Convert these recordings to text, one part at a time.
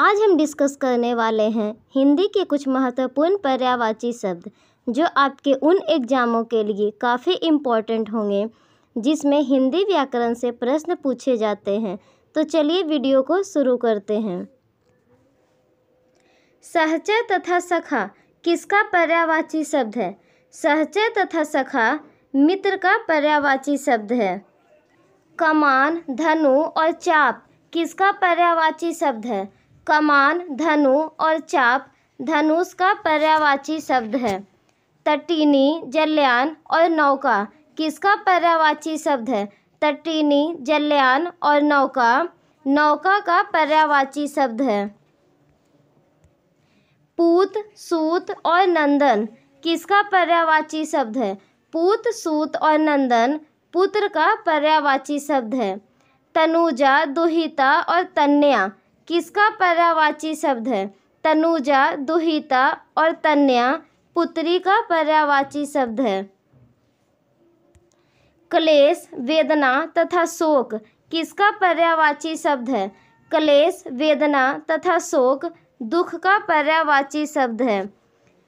आज हम डिस्कस करने वाले हैं हिंदी के कुछ महत्वपूर्ण पर्यायवाची शब्द जो आपके उन एग्जामों के लिए काफ़ी इम्पोर्टेंट होंगे जिसमें हिंदी व्याकरण से प्रश्न पूछे जाते हैं तो चलिए वीडियो को शुरू करते हैं सहचय तथा सखा किसका पर्यावाची शब्द है सहचय तथा सखा मित्र का पर्यावाची शब्द है कमान धनु और चाप किसका पर्यावाची शब्द है कमान धनु और चाप धनुष का पर्यावाची शब्द है तटीनी जल्यान और नौका किसका पर्यावाची शब्द है तटीनी जल्यान और नौका नौका का पर्यावाची शब्द है पूत सूत और नंदन किसका पर्यावाची शब्द है पूत सूत और नंदन पुत्र का पर्यावाची शब्द है तनुजा दुहिता और तन्या किसका पर्यावाची शब्द है तनुजा दुहिता और तन्या पुत्री का पर्यावाची शब्द है क्लेश वेदना तथा शोक किसका पर्यावाची शब्द है क्लेश वेदना तथा शोक दुख का पर्यावाची शब्द है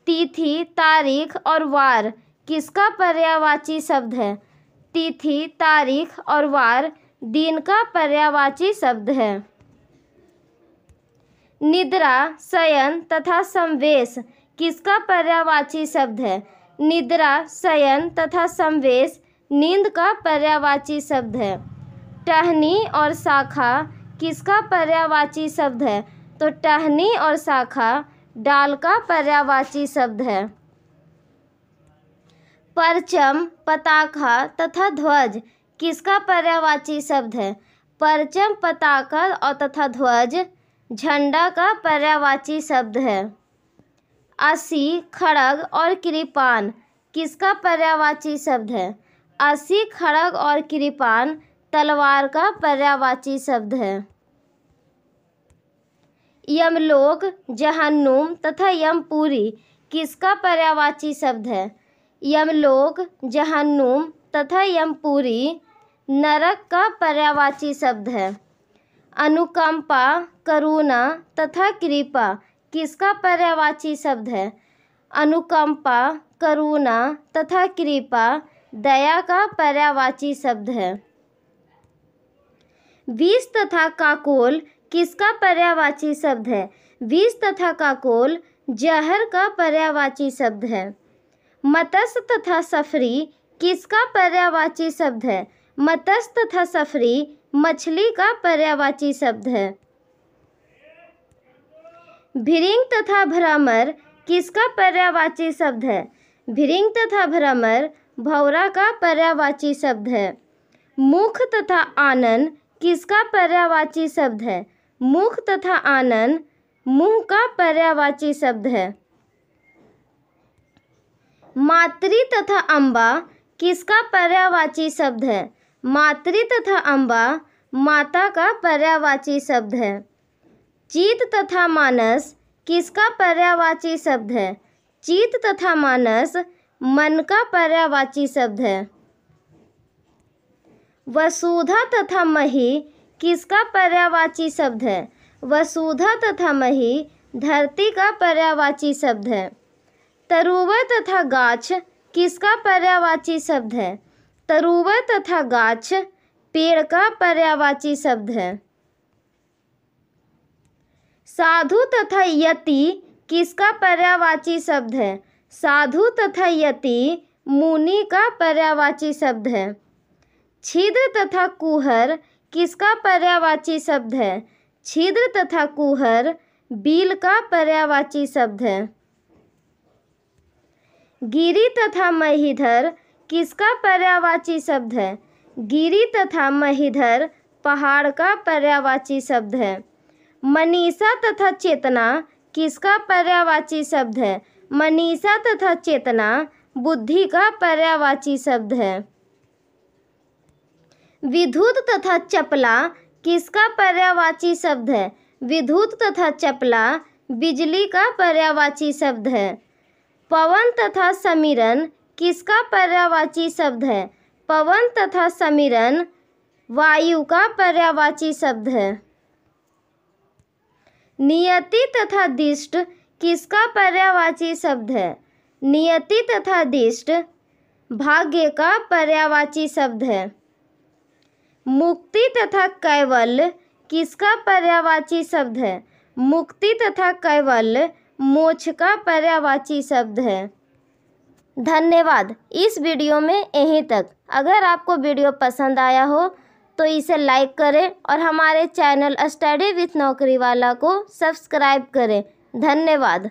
तिथि तारीख और वार किसका पर्यावाची शब्द है तिथि तारीख और वार दिन का पर्यावाची शब्द है निद्रा शयन तथा संवेश किसका पर्यावाची शब्द है निद्रा शयन तथा संवेश नींद का पर्यावाची शब्द है टहनी और शाखा किसका पर्यावाची शब्द है तो टहनी और शाखा डाल का पर्यावाची शब्द है परचम पताखा तथा ध्वज किसका पर्यावाची शब्द है परचम पताखा और तथा ध्वज झंडा का पर्यावाची शब्द है असी खड़ग और कृपान किसका पर्यावाची शब्द है असी खड़ग और कृपान तलवार का पर्यावाची शब्द है यमलोक जहन्नुम तथा यमपुरी किसका पर्यावाची शब्द है यमलोक जहन्नुम तथा यमपुरी नरक का पर्यावाची शब्द है अनुकंपा करुणा तथा कृपा किसका पर्यावाची शब्द है अनुकंपा करुणा तथा कृपा दया का पर्यावाची शब्द है विष तथा काकोल किसका पर्यावाची शब्द है विष तथा काकोल जहर का पर्यावाची शब्द है मत्स्य तथा सफरी किसका पर्यावाची शब्द है मत्स्य तथा सफरी मछली का पर्यावाची शब्द है भिरिंग तथा भ्रमर किसका पर्यावाची शब्द है भिरिंग तथा भ्रमर भौरा का पर्यावाची शब्द है मुख तथा आनन किसका पर्यावाची शब्द है मुख तथा आनन मुंह का पर्यावाची शब्द है मातृ तथा अम्बा किसका पर्यावाची शब्द है मातृ तथा अम्बा माता का पर्यावाची शब्द है चीत तथा मानस किसका पर्यावाची शब्द है चीत तथा मानस मन का पर्यावाची शब्द है वसुधा तथा मही किसका पर्यावाची शब्द है वसुधा तथा मही धरती का पर्यावाची शब्द है तरुवर तथा गाछ किसका पर्यावाची शब्द है तरुवर तथा गाछ पेड़ का पर्यावाची शब्द है साधु तथा यति किसका पर्यावाची शब्द है साधु तथा यति मुनि का पर्यावाची शब्द है छिद्र तथा कुहर किसका पर्यावाची शब्द है छिद्र तथा कुहर बिल का पर्यावाची शब्द है गिरी तथा महीधर किसका पर्यावाची शब्द है गिरी तथा महिधर पहाड़ का पर्यावाची शब्द है मनीषा तथा चेतना किसका पर्यावाची शब्द है मनीषा तथा चेतना बुद्धि का पर्यावाची शब्द है विद्युत तथा चपला किसका पर्यावाची शब्द है विद्युत तथा चपला बिजली का पर्यावाची शब्द है पवन तथा समीरन किसका पर्यावाची शब्द है पवन तथा समीरन वायु का पर्यावाची शब्द है नियति तथा दिष्ट किसका पर्यावाची शब्द है नियति तथा दिष्ट भाग्य का पर्यावाची शब्द है मुक्ति तथा कैवल किसका पर्यावाची शब्द है मुक्ति तथा कैवल मोक्ष का पर्यावाची शब्द है धन्यवाद इस वीडियो में यहीं तक अगर आपको वीडियो पसंद आया हो तो इसे लाइक करें और हमारे चैनल स्टडी विथ नौकरी वाला को सब्सक्राइब करें धन्यवाद